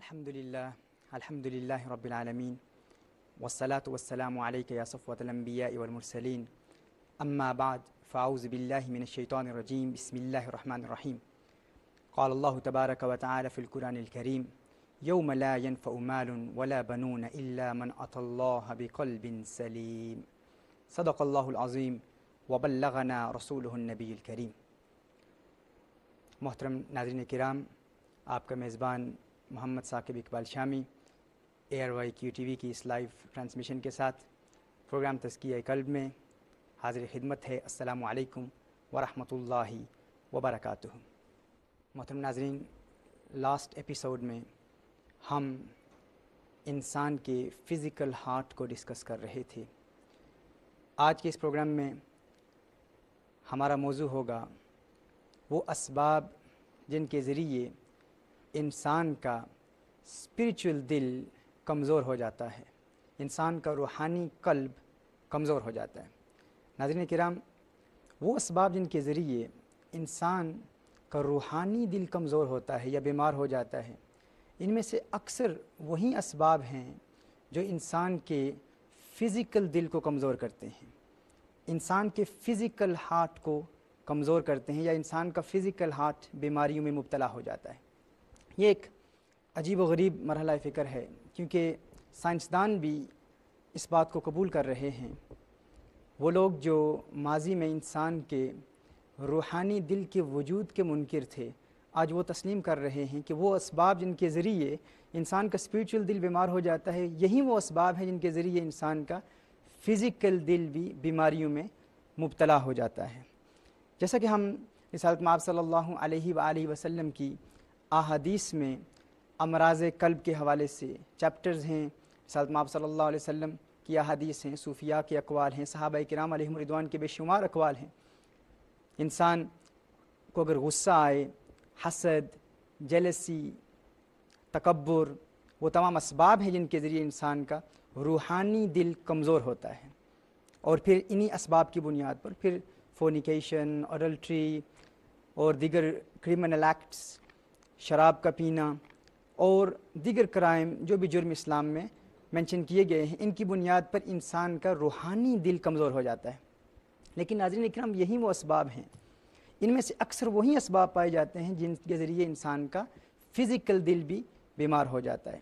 الحمد لله الحمد لله رب العالمين والصلاة والسلام عليك يا صفوة الأنبياء والمرسلين أما بعد فأعوذ بالله من الشيطان الرجيم بسم الله الرحمن الرحيم قال الله تبارك وتعالى في القرآن الكريم يوم لا ينفع مال ولا بنون إلا من أتى الله بقلب سليم صدق الله العظيم وبلغنا رسوله النبي الكريم محترم ناظرين الكرام آپ کا میزبان Mohammad Saqib Iqbal Shami A R Y Q T V की इस live transmission के साथ प्रोग्राम तस्किया कल्ब में हाजिर खिदमत है असलकम वरहमल वबरक मोहतरम नाजरीन लास्ट एपिसोड में हम इंसान के फ़िज़िकल हार्ट को डिस्कस कर रहे थे आज के इस प्रोग्राम में हमारा मौजू होगा वो इसबाब जिनके ज़रिए इंसान का स्पिरिचुअल दिल कमज़ोर हो जाता है इंसान का रूहानी कल्ब कमज़ोर हो जाता है नाजरन कराम वो इसबाब जिनके ज़रिए इंसान का रूहानी दिल कमज़ोर होता है या बीमार हो जाता है इनमें से अक्सर वही इसबाब हैं जो इंसान के फ़िज़िकल दिल को कमज़ोर करते हैं इंसान के फ़िज़िकल हार्ट को कमज़ोर करते हैं या इंसान का फ़िज़िकल हार्ट बीमारियों में मुबतला हो जाता है ये एक अजीब व गरीब मरहला फ़िक्र है क्योंकि साइंसदान भी इस बात को कबूल कर रहे हैं वो लोग जो माजी में इंसान के रूहानी दिल के वजूद के मुनकर थे आज वो तस्लीम कर रहे हैं कि वो इसबाब जिनके ज़रिए इंसान का स्पिरिचुअल दिल बीमार हो जाता है यही वो इसबाब हैं जिनके ज़रिए इंसान का फ़िज़िकल दिल भी बीमारियों में मुबतला हो जाता है जैसा कि हम रिसालत माब सल्लल्लाहु अलैहि वसल्लम की अदीस में अमराज कल्ब के हवाले से चैप्टर्स हैं आप सल्ला वसम की अदीस हैं सूफिया के अकवाल हैं साहबा कराम रिदवान के बेशुमार अकवाल हैं इंसान को अगर गुस्सा आए हसद जलसी तकबर वो तमाम इसबाब हैं जिनके ज़रिए इंसान का रूहानी दिल कमज़ोर होता है और फिर इन्हीं इसबाब की बुनियाद पर फिर फोनिकेशन अडल्ट्री और, और दीगर क्रिमिनल एक्ट्स शराब का पीना और दिगर क्राइम जो भी जुर्म इस्लाम में मेंशन किए गए हैं इनकी बुनियाद पर इंसान का रूहानी दिल कमज़ोर हो जाता है लेकिन नाजरन इक्राम यही वो इसबाब हैं इनमें से अक्सर वही इसबाब पाए जाते हैं जिनके ज़रिए इंसान का फ़िज़िकल दिल भी बीमार हो जाता है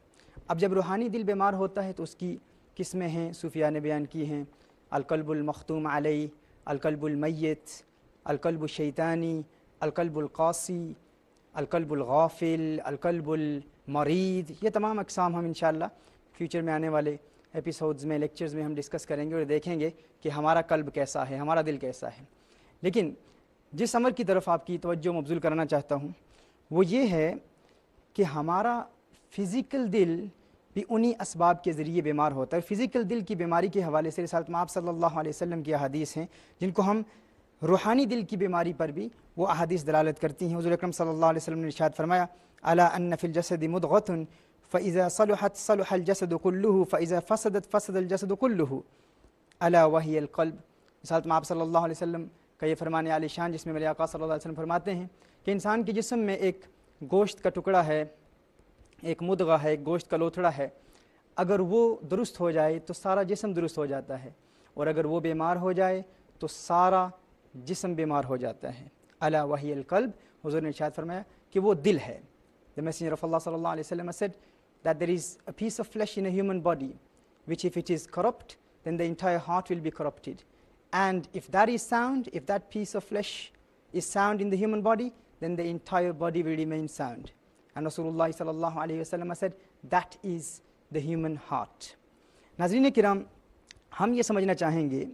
अब जब रूहानी दिल बीमार होता है तो उसकी किस्में हैं सूफिया ने बयान की हैं अलकलबुलमखतूम अलई अलकलबुलमैत अलकलबुलशैतानी अलकलबुलकासी अलकलबुलगाफिल अलकलबुलमरीद ये तमाम अकसाम हम इन फ्यूचर में आने वाले एपिसोड्स में लेक्चर्स में हम डिस्कस करेंगे और देखेंगे कि हमारा कल्ब कैसा है हमारा दिल कैसा है लेकिन जिस अमर की तरफ आपकी तवज्जो मबजूल करना चाहता हूँ वो ये है कि हमारा फ़िज़िकल दिल भी उन्हीं असबाब के ज़रिए बीमार होता है फ़िज़िकल दिल की बीमारी के हवाले से रसालत आप सल्ला वसम की हदीस हैं जिनको हम रूहानी दिल की बीमारी पर भी वो अहदीस दलालत करती हैं हजू अक्रम सल्ला वसम ने इशाद फरमाया अला अनफिल जसद मुदगतन फ़ैज़ा सलहत सलहल जसद कुल्लू फ़ैज़ा फ़सदत फ़सद जसद कुल्लू अला वहीकल्ब अलकल्ब मिसाल आप सल्ला वसम का ये फरमान शान जिसमें मेरे आका सल वसम फरमाते हैं कि इंसान के जिसम में एक गोश्त का टुकड़ा है एक मुदगा है एक गोश्त का लोथड़ा है अगर वो दुरुस्त हो जाए तो सारा जिसम दुरुस्त हो जाता है और अगर वो बीमार हो जाए तो सारा The Messenger of Allah sallallahu said that there is a piece of flesh in a human body which if it is corrupt, then the entire heart will be corrupted. And if that is sound, if that piece of flesh is sound in the human body, then the entire body will remain sound. And Rasulullah sallallahu alayhi wa said, that is the human heart. नाजरीन किराम हम ये समझना चाहेंगे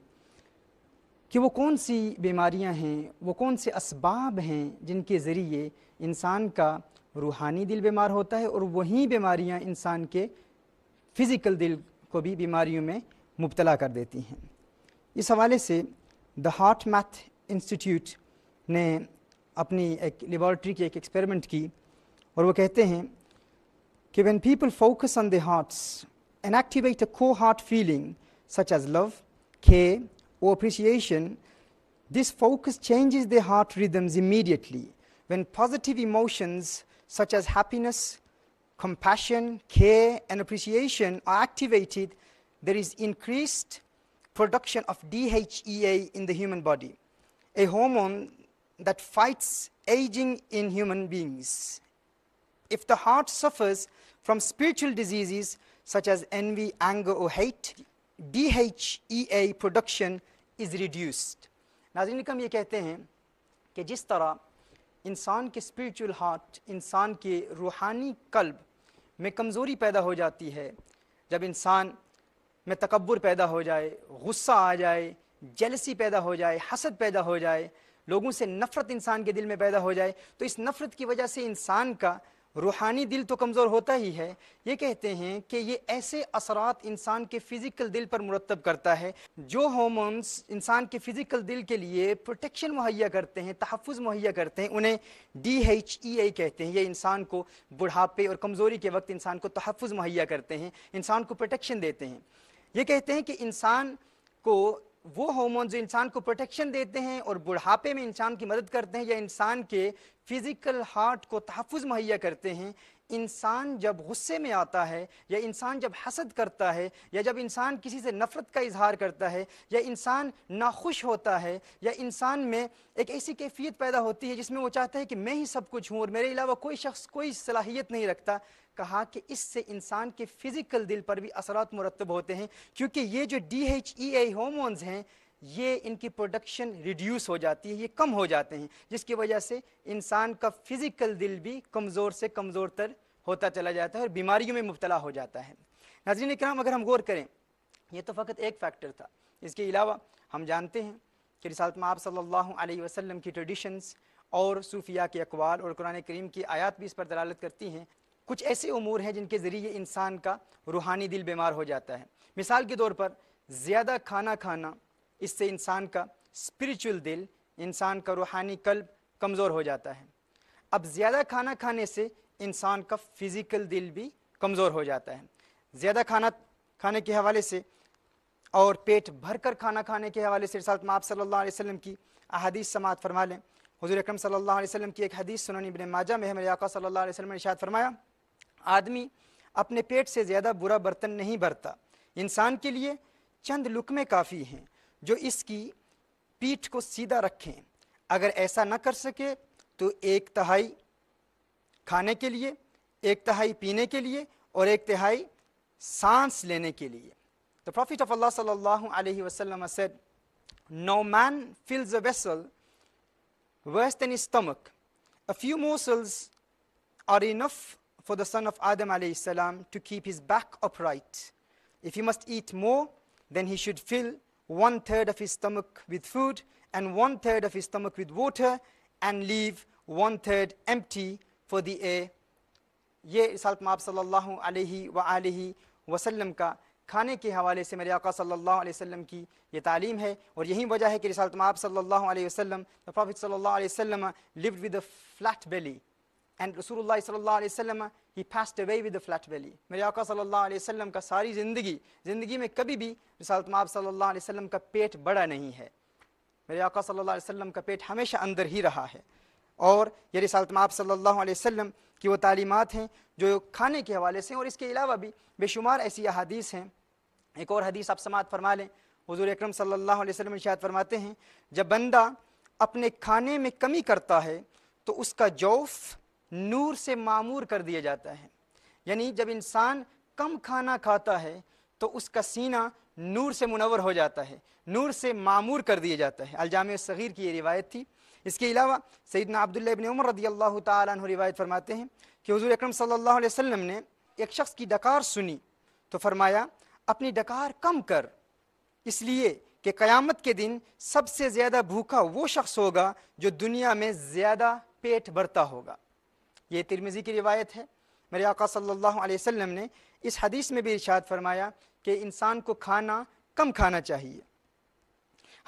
कि वो कौन सी बीमारियां हैं वो कौन से इसबाब हैं जिनके ज़रिए इंसान का रूहानी दिल बीमार होता है और वही बीमारियां इंसान के फ़िज़िकल दिल को भी बीमारियों में मुबतला कर देती हैं इस हवाले से द हार्ट मैथ इंस्टीट्यूट ने अपनी एक लेबॉर्ट्री की एक एक्सपेरिमेंट की और वो कहते हैं कि when people focus on the hearts and activate a core heart feeling such as love खे or appreciation, this focus changes their heart rhythms immediately. When positive emotions such as happiness, compassion, care, and appreciation are activated, there is increased production of DHEA in the human body, a hormone that fights aging in human beings. If the heart suffers from spiritual diseases such as envy, anger, or hate, DHEA production is reduced नाजिन कम ये कहते हैं कि जिस तरह इंसान के स्पिरिचुअल हार्ट इंसान के रूहानी कल्ब में कमज़ोरी पैदा हो जाती है जब इंसान में तकबर पैदा हो जाए गुस्सा आ जाए जलसी पैदा हो जाए हसद पैदा हो जाए लोगों से नफ़रत इंसान के दिल में पैदा हो जाए तो इस नफ़रत की वजह से इंसान का रूहानी दिल तो कमज़ोर होता ही है ये कहते हैं कि ये ऐसे असरात इंसान के फिज़िकल दिल पर मुरतब करता है जो हॉमोन्स इंसान के फिज़िकल दिल के लिए प्रोटेक्शन मुहैया करते हैं तहफ़ मुहैया करते हैं उन्हें डी एच ई आई कहते हैं ये इंसान को बुढ़ापे और कमज़ोरी के वक्त इंसान को तहफ़ मुहैया करते हैं इंसान को प्रोटेक्शन देते हैं ये कहते हैं कि इंसान को वो हॉमोन जो इंसान को प्रोटेक्शन देते हैं और बुढ़ापे में इंसान की मदद करते हैं या इंसान के फिजिकल हार्ट को तहफ़ मुहैया करते हैं इंसान जब गुस्से में आता है या इंसान जब हसद करता है या जब इंसान किसी से नफ़रत का इजहार करता है या इंसान नाखुश होता है या इंसान में एक ऐसी कैफियत पैदा होती है जिसमें वो चाहता है कि मैं ही सब कुछ हूँ और मेरे अलावा कोई शख्स कोई सलाहियत नहीं रखता कहा कि इससे इंसान के फ़िज़िकल दिल पर भी असरात मुरतब होते हैं क्योंकि ये जो डी एच ई आई होमोन्स हैं ये इनकी प्रोडक्शन रिड्यूस हो जाती है ये कम हो जाते हैं जिसकी वजह से इंसान का फिज़िकल दिल भी कमज़ोर से कमज़ोर तर होता चला जाता है और बीमारियों में मुबतला हो जाता है नाजरीन इक्राम अगर हम गौर करें ये तो फ़कत एक फैक्टर था इसके अलावा हम जानते हैं कि रिसालत में आप सल्लल्लाहु अलैहि वसल्लम की ट्रेडिशंस और सूफिया के अकवाल और कुरान करीम की आयात भी इस पर दलालत करती हैं कुछ ऐसे अमूर हैं जिनके ज़रिए इंसान का रूहानी दिल बीमार हो जाता है मिसाल के तौर पर ज़्यादा खाना खाना इससे इंसान का स्पिरिचुअल दिल इंसान का रूहानी कल्ब कमज़ोर हो जाता है अब ज़्यादा खाना खाने से इंसान का फिज़िकल दिल भी कमज़ोर हो जाता है ज़्यादा खाना खाने के हवाले से और पेट भर कर खाना खाने के हवाले से आप माप सल्ला वसम की अहदीस समात फरमा लें हजूर अक्रम सल्ला वसम की एक हदीस सुननी इबन माजा में हमारे आका सल्ला वसम ने शायद फरमाया आदमी अपने पेट से ज़्यादा बुरा बर्तन नहीं भरता इंसान के लिए चंद लुकमें काफ़ी हैं जो इसकी पीठ को सीधा रखें अगर ऐसा ना कर सके तो एक तहाई खाने के लिए एक तिहाई पीने के लिए और एक तिहाई सांस लेने के लिए The Prophet of Allah sallallahu alayhi وسلم said, No man fills a vessel worse than his stomach. A few morsels are enough for the son of Adam alayhi salam to keep his back upright. If he must eat more, then he should fill one third of his stomach with food and one third of his stomach with water and leave one third empty for the air. ये इसालत माप सल्लल्लाहु अलैहि का खाने के हवाले से मेरे आका सल्लल्लाहु अलैहि वसल्लम की ये तालीम है और यही वजह है कि रिसालत माप सल्लल्लाहु अलैहि वसल्लम द प्रॉफिट सल्लल्लाहु अलैहि वसल्लम lived with a flat belly and रसूलुल्लाह सल्लल्लाहु अलैहि वसल्लम he passed away with a flat belly मेरे आका सल्लल्लाहु अलैहि वसल्लम का सारी ज़िंदगी ज़िंदगी में कभी भी रिसालत माप सल्लल्लाहु अलैहि वसल्लम का पेट बड़ा नहीं है मेरे आका सल्लल्लाहु अलैहि वसल्लम का पेट हमेशा अंदर ही रहा है और ये रिसाल तमाम सल्लल्लाहु वसम की वो तालीमत हैं जो खाने के हवाले से और इसके अलावा भी बेशुमार ऐसी अदीस हैं एक और हदीस आप समात फरमा लें हजूर अक्रम सल्लल्लाहु शायद फरमाते हैं जब बंदा अपने खाने में कमी करता है तो उसका जौफ नूर से मामूर कर दिया जाता है यानी जब इंसान कम खाना खाता है तो उसका सीना नूर से मुनवर हो जाता है नूर से मामूर कर दिया जाता है अलजाम सग़ीर की ये रिवायत थी इसके अलावा सईदना अब्दुल्ला इबन उमर रदी अल्लाह तु रिवायत फरमाते हैं कि हजूर अक्रम सल्ला ने एक शख्स की डकार सुनी तो फरमाया अपनी डकार कम कर इसलिए कि क़यामत के दिन सबसे ज़्यादा भूखा वो शख्स होगा जो दुनिया में ज़्यादा पेट भरता होगा ये तिरमिज़ी की रिवायत है मेरे आका सल्लल्लाहु अलैहि वसल्लम ने इस हदीस में भी इर्शाद फरमाया कि इंसान को खाना कम खाना चाहिए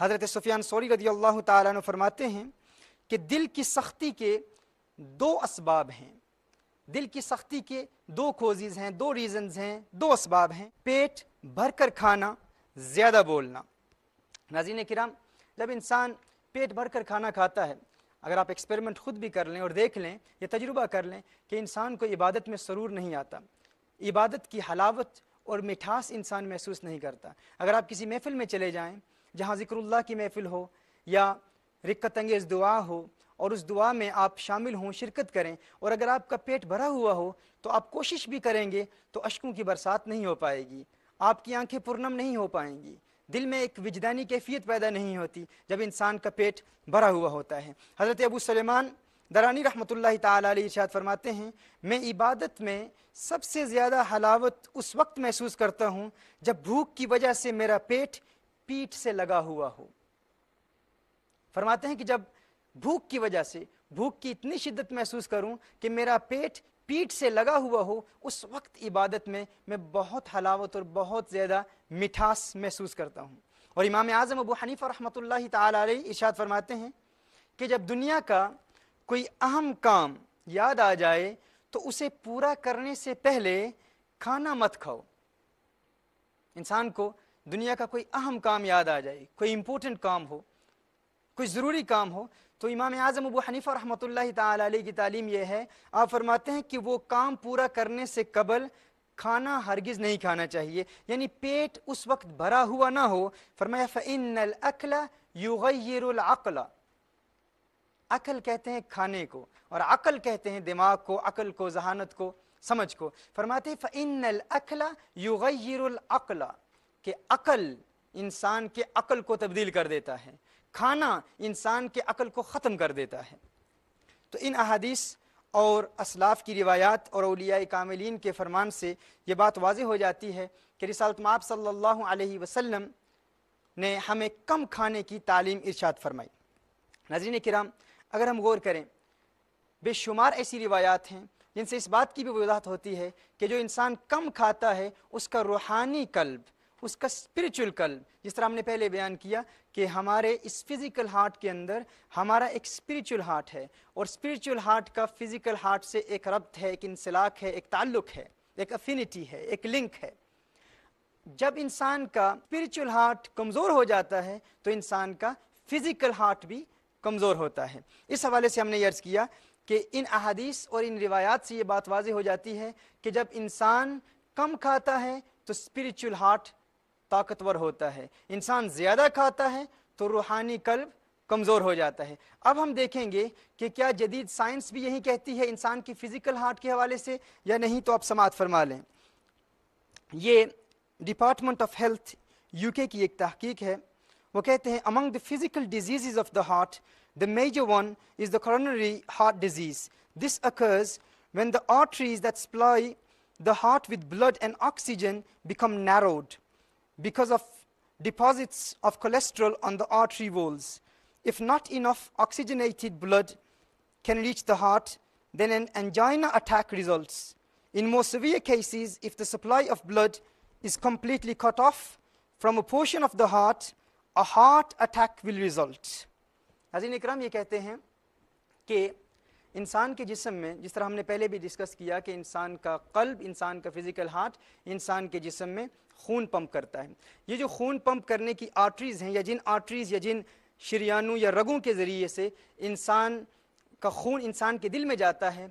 हज़रत सुफियान सोरी रदी अल्लाह तरमाते फरमाते हैं कि दिल की सख्ती के दो इसबाब हैं दिल की सख्ती के दो कोजेज़ हैं दो रीज़न्स हैं दो इसबाब हैं पेट भर कर खाना ज़्यादा बोलना नाजीन कराम जब इंसान पेट भर कर खाना खाता है अगर आप एक्सपेरिमेंट खुद भी कर लें और देख लें या तजुर्बा कर लें कि इंसान को इबादत में सरूर नहीं आता इबादत की हलावत और मिठास इंसान महसूस नहीं करता अगर आप किसी महफ़िल में चले जाएँ जहाँ ज़िक्रुल्लाह की महफ़िल हो या रिक्कत अंगेज़ दुआ हो और उस दुआ में आप शामिल हों शिरकत करें और अगर आपका पेट भरा हुआ हो तो आप कोशिश भी करेंगे तो अशकों की बरसात नहीं हो पाएगी आपकी आंखें पुरनम नहीं हो पाएंगी दिल में एक विजदानी कैफियत पैदा नहीं होती जब इंसान का पेट भरा हुआ होता है हज़रत अबू सलेमान दरानी रहमत तरशाद फरमाते हैं मैं इबादत में सबसे ज़्यादा हलावत उस वक्त महसूस करता हूँ जब भूख की वजह से मेरा पेट पीठ से लगा हुआ हो फरमाते हैं कि जब भूख की वजह से भूख की इतनी शिद्दत महसूस करूं कि मेरा पेट पीठ से लगा हुआ हो उस वक्त इबादत में मैं बहुत हलावत और बहुत ज़्यादा मिठास महसूस करता हूँ और इमाम आज़म अबू हनीफ़ा रहमत ताला इशाद फरमाते हैं कि जब दुनिया का कोई अहम काम याद आ जाए तो उसे पूरा करने से पहले खाना मत खाओ इंसान को दुनिया का कोई अहम काम याद आ जाए कोई इम्पोर्टेंट काम हो कोई ज़रूरी काम हो तो इमाम आज़म अबू हनीफ़ा रहमत ताली की तालीम यह है आप फरमाते हैं कि वो काम पूरा करने से कबल खाना हरगिज़ नहीं खाना चाहिए यानी पेट उस वक्त भरा हुआ ना हो फरमाया फ़िन अखला अकल कहते हैं खाने को और अकल कहते हैं दिमाग को अकल को जहानत को समझ को फरमाते फ़िन अखला युगरअला कि अकल इंसान के अकल को तब्दील कर देता है खाना इंसान के अक़ल को ख़त्म कर देता है तो इन अहादीस और असलाफ की रिवायात और अलिया कामिलीन के फरमान से ये बात वाज हो जाती है कि रिसालत माप सल्लल्लाहु अलैहि वसल्लम ने हमें कम खाने की तालीम इर्शाद फरमाई नजरिन कराम अगर हम गौर करें बेशुमार ऐसी रिवायात हैं जिनसे इस बात की भी वजाहत होती है कि जो इंसान कम खाता है उसका रूहानी कल्ब उसका स्पिरिचुअल कल्ब जिस तरह हमने पहले बयान किया कि हमारे इस फिज़िकल हार्ट के अंदर हमारा एक स्पिरिचुअल हार्ट है और स्पिरिचुअल हार्ट का फिज़िकल हार्ट से एक रब्त है एक इंसलाक है एक ताल्लुक है एक अफिनिटी है एक लिंक है जब इंसान का स्पिरिचुअल हार्ट कमज़ोर हो जाता है तो इंसान का फिज़िकल हार्ट भी कमज़ोर होता है इस हवाले से हमने यर्ज़ किया कि इन अहादीस और इन रिवायात से ये बात वाजी हो जाती है कि जब इंसान कम खाता है तो स्पिरिचुअल हार्ट ताकतवर होता है इंसान ज़्यादा खाता है तो रूहानी कल्ब कमज़ोर हो जाता है अब हम देखेंगे कि क्या जदीद साइंस भी यही कहती है इंसान की फ़िज़िकल हार्ट के हवाले से या नहीं तो आप समात फरमा लें ये डिपार्टमेंट ऑफ हेल्थ यूके की एक तहकीक है वो कहते हैं among the physical diseases of the heart the major one is the coronary heart disease this occurs when the arteries that supply the heart with blood and oxygen become narrowed because of deposits of cholesterol on the artery walls. If not enough oxygenated blood can reach the heart, then an angina attack results. In more severe cases, if the supply of blood is completely cut off from a portion of the heart, a heart attack will result. Hazin Ikram ये कहते हैं कि इंसान के जिसम में जिस तरह हमने पहले भी डिस्कस किया कि इंसान का कल्ब इंसान का फिज़िकल हार्ट इंसान के जिसम में खून पंप करता है ये जो खून पंप करने की आर्टरीज़ हैं या जिन आर्टरीज़ या जिन शरियानों या रगों के ज़रिए से इंसान का खून इंसान के दिल में जाता है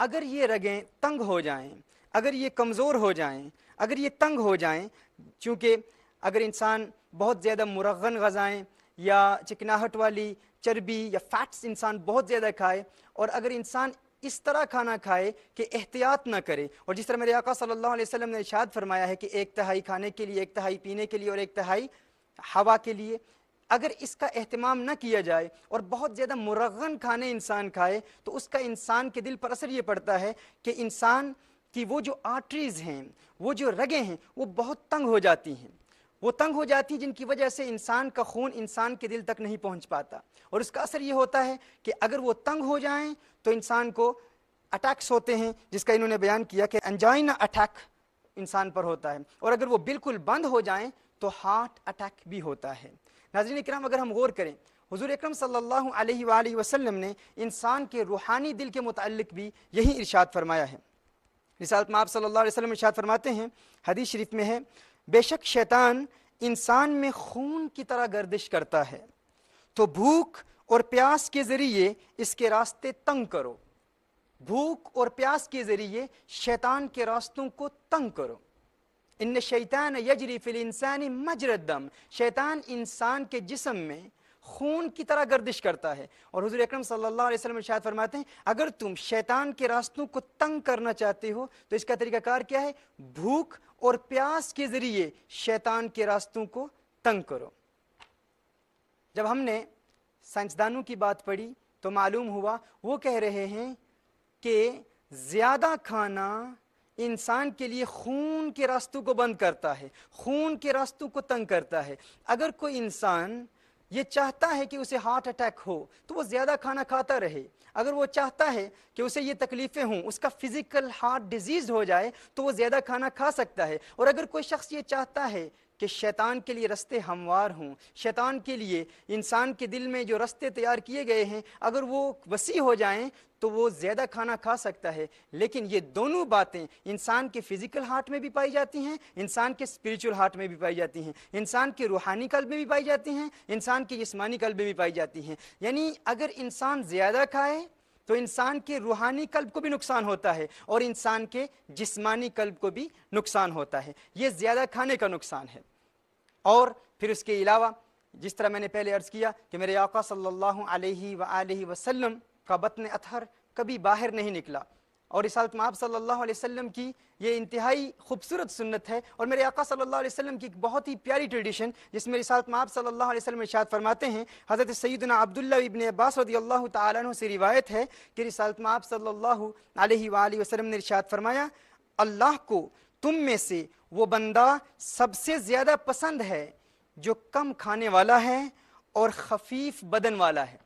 अगर ये रगें तंग हो जाएं अगर ये कमज़ोर हो जाएं अगर ये तंग हो जाएं चूँकि अगर इंसान बहुत ज़्यादा मुरगन गज़ाएँ या चिकनाहट वाली चर्बी या फैट्स इंसान बहुत ज़्यादा खाए और अगर इंसान इस तरह खाना खाए कि एहतियात ना करे और जिस तरह मेरे आका सल्लल्लाहु अलैहि वसल्लम ने इशाद फरमाया है कि एक तहाई खाने के लिए एक तहाई पीने के लिए और एक तहाई हवा के लिए अगर इसका अहतमाम ना किया जाए और बहुत ज़्यादा मुरगन खाने इंसान खाए तो उसका इंसान के दिल पर असर ये पड़ता है कि इंसान की वो जो आर्टरीज़ हैं वो जो रगें हैं वो बहुत तंग हो जाती हैं वो तंग हो जाती है जिनकी वजह से इंसान का खून इंसान के दिल तक नहीं पहुंच पाता और उसका असर ये होता है कि अगर वो तंग हो जाएं तो इंसान को अटैक्स होते हैं जिसका इन्होंने बयान किया कि एंजाइना अटैक इंसान पर होता है और अगर वो बिल्कुल बंद हो जाएं तो हार्ट अटैक भी होता है नाजरन इक्राम अगर हम गौर करें हजूर अक्रम सल्लल्लाहु अलैहि वसल्लम ने इंसान के रूहानी दिल के मुतल भी यही इर्शाद फरमाया है रिसालत में आप सल्लल्लाहु अलैहि वसल्लम इर्शाद फरमाते हैं हदीस शरीफ में है बेशक शैतान इंसान में खून की तरह गर्दिश करता है तो भूख और प्यास के ज़रिए इसके रास्ते तंग करो भूख और प्यास के ज़रिए शैतान के रास्तों को तंग करो इन शैतान यजरी फिल इंसानी मजरदम शैतान इंसान के जिसम में खून की तरह गर्दिश करता है और हजूर अक्रम सल्लल्लाहु फरमाते हैं अगर तुम शैतान के रास्तों को तंग करना चाहते हो तो इसका तरीकाकार क्या है भूख और प्यास के ज़रिए शैतान के रास्तों को तंग करो जब हमने साइंसदानों की बात पढ़ी तो मालूम हुआ वो कह रहे हैं कि ज़्यादा खाना इंसान के लिए खून के रास्तों को बंद करता है खून के रास्तों को तंग करता है अगर कोई इंसान ये चाहता है कि उसे हार्ट अटैक हो तो वो ज़्यादा खाना खाता रहे अगर वो चाहता है कि उसे ये तकलीफ़ें हों उसका फिज़िकल हार्ट डिजीज़ हो जाए तो वो ज़्यादा खाना खा सकता है और अगर कोई शख्स ये चाहता है कि शैतान के लिए रस्ते हमवार हों शैतान के लिए इंसान के दिल में जो रस्ते तैयार किए गए हैं अगर वो वसी हो जाएं तो वो ज़्यादा खाना खा सकता है लेकिन ये दोनों बातें इंसान के फिज़िकल हार्ट में भी पाई जाती हैं इंसान के स्पिरिचुअल हार्ट में भी पाई जाती हैं इंसान के रूहानी कल में भी पाई जाती हैं इंसान के जिसमानी कल में भी पाई जाती हैं यानी अगर इंसान ज़्यादा खाए तो इंसान के रूहानी कल्ब को भी नुकसान होता है और इंसान के जिस्मानी कल्ब को भी नुकसान होता है ये ज़्यादा खाने का नुकसान है और फिर उसके अलावा जिस तरह मैंने पहले अर्ज़ किया कि मेरे आका सल्लल्लाहु अलैहि वसल्लम का बतन अतहर कभी बाहर नहीं निकला और इसालत माब सल्लल्लाहु अलैहि की ये इंतहाई खूबसूरत सुन्नत है और मेरे आका सल्लल्लाहु अलैहि वसल्लम की एक बहुत ही प्यारी ट्रेडिशन जिसमें रिसालत माब सल्लल्लाहु अलैहि वसल्लम फरमाते हैं हज़रत सैदना अब्दुल्ला इबन अब्बास रदी अल्लाह तु से रिवायत है कि रिसालत माब सल्ला वसलम ने इरशाद फरमाया अल्लाह को तुम में से वो बंदा सबसे ज़्यादा पसंद है जो कम खाने वाला है और खफीफ बदन वाला है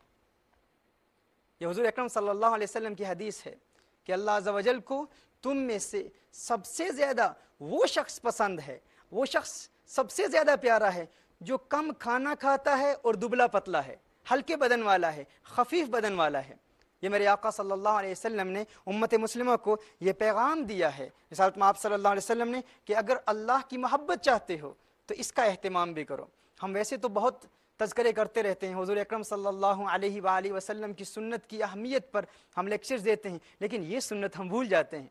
ये हजूर अक्रम सल्ला वसलम की हदीस है कि अल्लाह जवजल को तुम में से सबसे ज़्यादा वो शख्स पसंद है वो शख्स सबसे ज़्यादा प्यारा है जो कम खाना खाता है और दुबला पतला है हल्के बदन वाला है खफीफ बदन वाला है ये मेरे आका सल्लल्लाहु अलैहि वसल्लम ने उम्मत मुस्लिमा को ये पैगाम दिया है मिसाल में आप सल्लल्लाहु अलैहि वसल्लम ने कि अगर अल्लाह की मोहब्बत चाहते हो तो इसका अहतमाम भी करो हम वैसे तो बहुत तस्करे करते रहते हैं हजूर अक्रम सल्लल्लाहु अलैहि सल्ला वसल्लम की सुन्नत की अहमियत पर हम लेक्चर देते हैं लेकिन ये सुन्नत हम भूल जाते हैं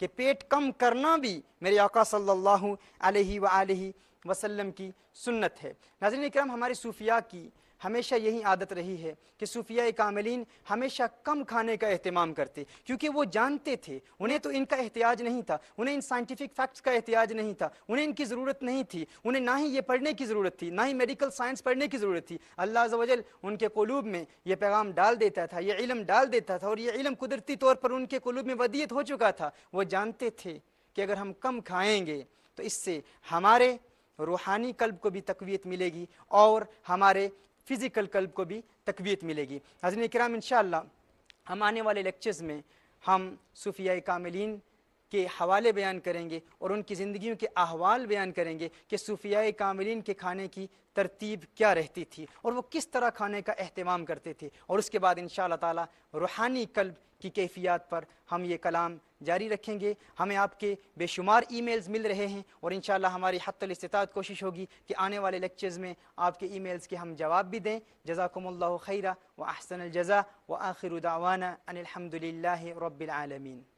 कि पेट कम करना भी मेरे आका सल्लल्लाहु अलैहि वसल्लम की सुन्नत है नाजरन करम हमारी सूफिया की हमेशा यही आदत रही है कि सूफिया कामलीन हमेशा कम खाने का अहतमाम करते क्योंकि वो जानते थे उन्हें तो इनका एहतियाज नहीं था उन्हें इन साइंटिफिक फैक्ट्स का एहतियाज नहीं था उन्हें इनकी ज़रूरत नहीं थी उन्हें ना ही ये पढ़ने की ज़रूरत थी ना ही मेडिकल साइंस पढ़ने की ज़रूरत थी अल्लाह वजल उनके कलूब में यह पैगाम डाल देता था यह इलम डाल देता था और यह इलम कुदरती तौर पर उनके कलूब में वदियत हो चुका था वो जानते थे कि अगर हम कम खाएँगे तो इससे हमारे रूहानी कल्ब को भी तकवीत मिलेगी और हमारे फ़िज़िकल कल्ब को भी तकवीत मिलेगी हजन कराम इन हम आने वाले लेक्चर्स में हम सूफिया कामिलीन के हवाले बयान करेंगे और उनकी ज़िंदगी के अहवाल बयान करेंगे कि सूफिया कामिलीन के खाने की तरतीब क्या रहती थी और वो किस तरह खाने का अहतमाम करते थे और उसके बाद इन ताला रूहानी कल्ब की कैफियात पर हम ये कलाम जारी रखेंगे हमें आपके बेशुमार ई मेल्स मिल रहे हैं और इन हमारी हतलस्तात कोशिश होगी कि आने वाले लेक्चर्स में आपके ई मेल्स के हम जवाब भी दें जजाकमल खैरा व अहसन जज़ा व आखिर दावाना अनिलहमदिल्ला रबालमीन